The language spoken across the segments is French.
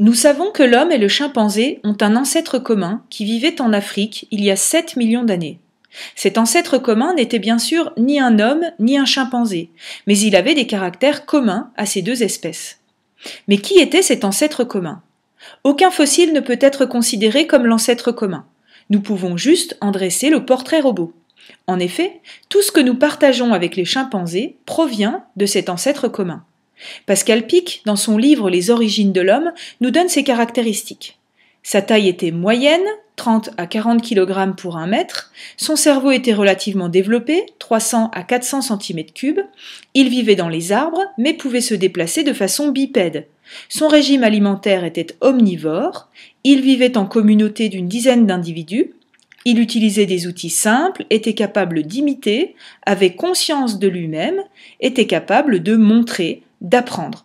Nous savons que l'homme et le chimpanzé ont un ancêtre commun qui vivait en Afrique il y a 7 millions d'années. Cet ancêtre commun n'était bien sûr ni un homme ni un chimpanzé, mais il avait des caractères communs à ces deux espèces. Mais qui était cet ancêtre commun Aucun fossile ne peut être considéré comme l'ancêtre commun. Nous pouvons juste en dresser le portrait robot. En effet, tout ce que nous partageons avec les chimpanzés provient de cet ancêtre commun. Pascal Pic, dans son livre Les origines de l'homme, nous donne ses caractéristiques. Sa taille était moyenne, 30 à 40 kg pour un mètre, son cerveau était relativement développé, 300 à 400 cm3, il vivait dans les arbres, mais pouvait se déplacer de façon bipède. Son régime alimentaire était omnivore, il vivait en communauté d'une dizaine d'individus, il utilisait des outils simples, était capable d'imiter, avait conscience de lui-même, était capable de montrer, d'apprendre.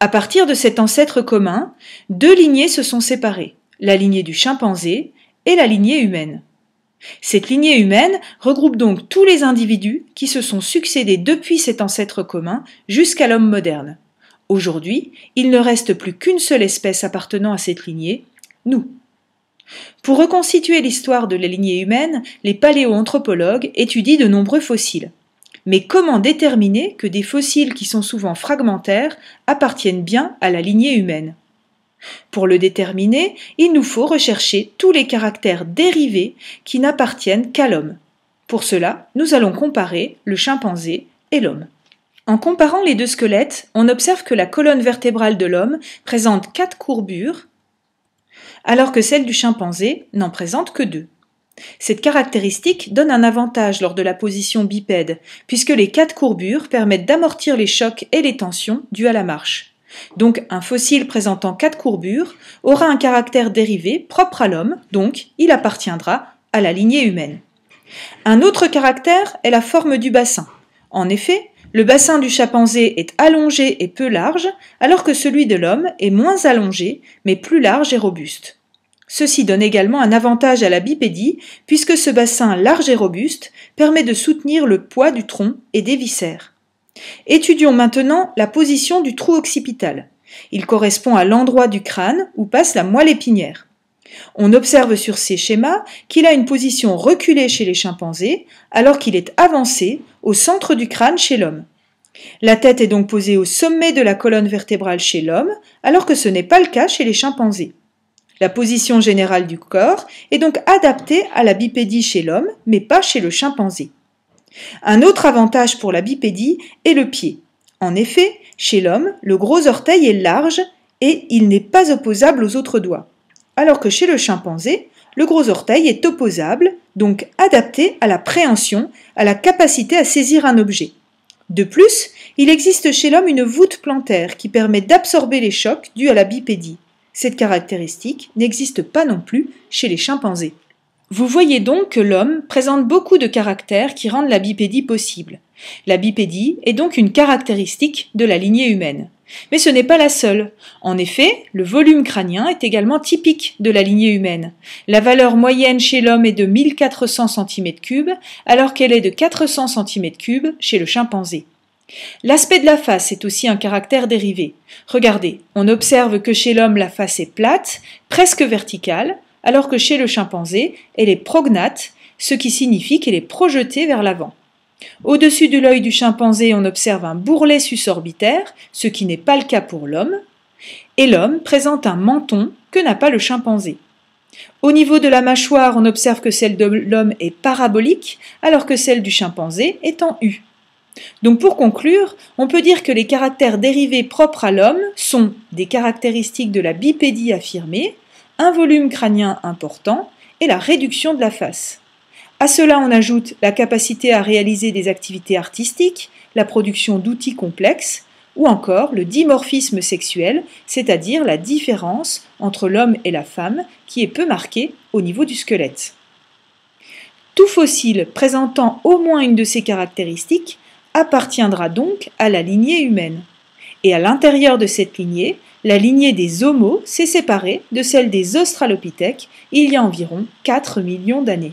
À partir de cet ancêtre commun, deux lignées se sont séparées, la lignée du chimpanzé et la lignée humaine. Cette lignée humaine regroupe donc tous les individus qui se sont succédés depuis cet ancêtre commun jusqu'à l'homme moderne. Aujourd'hui, il ne reste plus qu'une seule espèce appartenant à cette lignée, nous. Pour reconstituer l'histoire de la lignée humaine, les paléoanthropologues étudient de nombreux fossiles. Mais comment déterminer que des fossiles qui sont souvent fragmentaires appartiennent bien à la lignée humaine Pour le déterminer, il nous faut rechercher tous les caractères dérivés qui n'appartiennent qu'à l'homme. Pour cela, nous allons comparer le chimpanzé et l'homme. En comparant les deux squelettes, on observe que la colonne vertébrale de l'homme présente quatre courbures, alors que celle du chimpanzé n'en présente que deux. Cette caractéristique donne un avantage lors de la position bipède, puisque les quatre courbures permettent d'amortir les chocs et les tensions dues à la marche. Donc un fossile présentant quatre courbures aura un caractère dérivé propre à l'homme, donc il appartiendra à la lignée humaine. Un autre caractère est la forme du bassin. En effet, le bassin du chimpanzé est allongé et peu large, alors que celui de l'homme est moins allongé, mais plus large et robuste. Ceci donne également un avantage à la bipédie, puisque ce bassin large et robuste permet de soutenir le poids du tronc et des viscères. Étudions maintenant la position du trou occipital. Il correspond à l'endroit du crâne où passe la moelle épinière. On observe sur ces schémas qu'il a une position reculée chez les chimpanzés, alors qu'il est avancé au centre du crâne chez l'homme. La tête est donc posée au sommet de la colonne vertébrale chez l'homme, alors que ce n'est pas le cas chez les chimpanzés la position générale du corps est donc adaptée à la bipédie chez l'homme, mais pas chez le chimpanzé. Un autre avantage pour la bipédie est le pied. En effet, chez l'homme, le gros orteil est large et il n'est pas opposable aux autres doigts, alors que chez le chimpanzé, le gros orteil est opposable, donc adapté à la préhension, à la capacité à saisir un objet. De plus, il existe chez l'homme une voûte plantaire qui permet d'absorber les chocs dus à la bipédie. Cette caractéristique n'existe pas non plus chez les chimpanzés. Vous voyez donc que l'homme présente beaucoup de caractères qui rendent la bipédie possible. La bipédie est donc une caractéristique de la lignée humaine. Mais ce n'est pas la seule. En effet, le volume crânien est également typique de la lignée humaine. La valeur moyenne chez l'homme est de 1400 cm3 alors qu'elle est de 400 cm3 chez le chimpanzé. L'aspect de la face est aussi un caractère dérivé. Regardez, on observe que chez l'homme la face est plate, presque verticale, alors que chez le chimpanzé, elle est prognate, ce qui signifie qu'elle est projetée vers l'avant. Au-dessus de l'œil du chimpanzé, on observe un bourrelet susorbitaire, ce qui n'est pas le cas pour l'homme, et l'homme présente un menton que n'a pas le chimpanzé. Au niveau de la mâchoire, on observe que celle de l'homme est parabolique, alors que celle du chimpanzé est en U. Donc pour conclure, on peut dire que les caractères dérivés propres à l'homme sont des caractéristiques de la bipédie affirmée, un volume crânien important et la réduction de la face. À cela, on ajoute la capacité à réaliser des activités artistiques, la production d'outils complexes, ou encore le dimorphisme sexuel, c'est-à-dire la différence entre l'homme et la femme qui est peu marquée au niveau du squelette. Tout fossile présentant au moins une de ces caractéristiques appartiendra donc à la lignée humaine. Et à l'intérieur de cette lignée, la lignée des homos s'est séparée de celle des australopithèques il y a environ 4 millions d'années.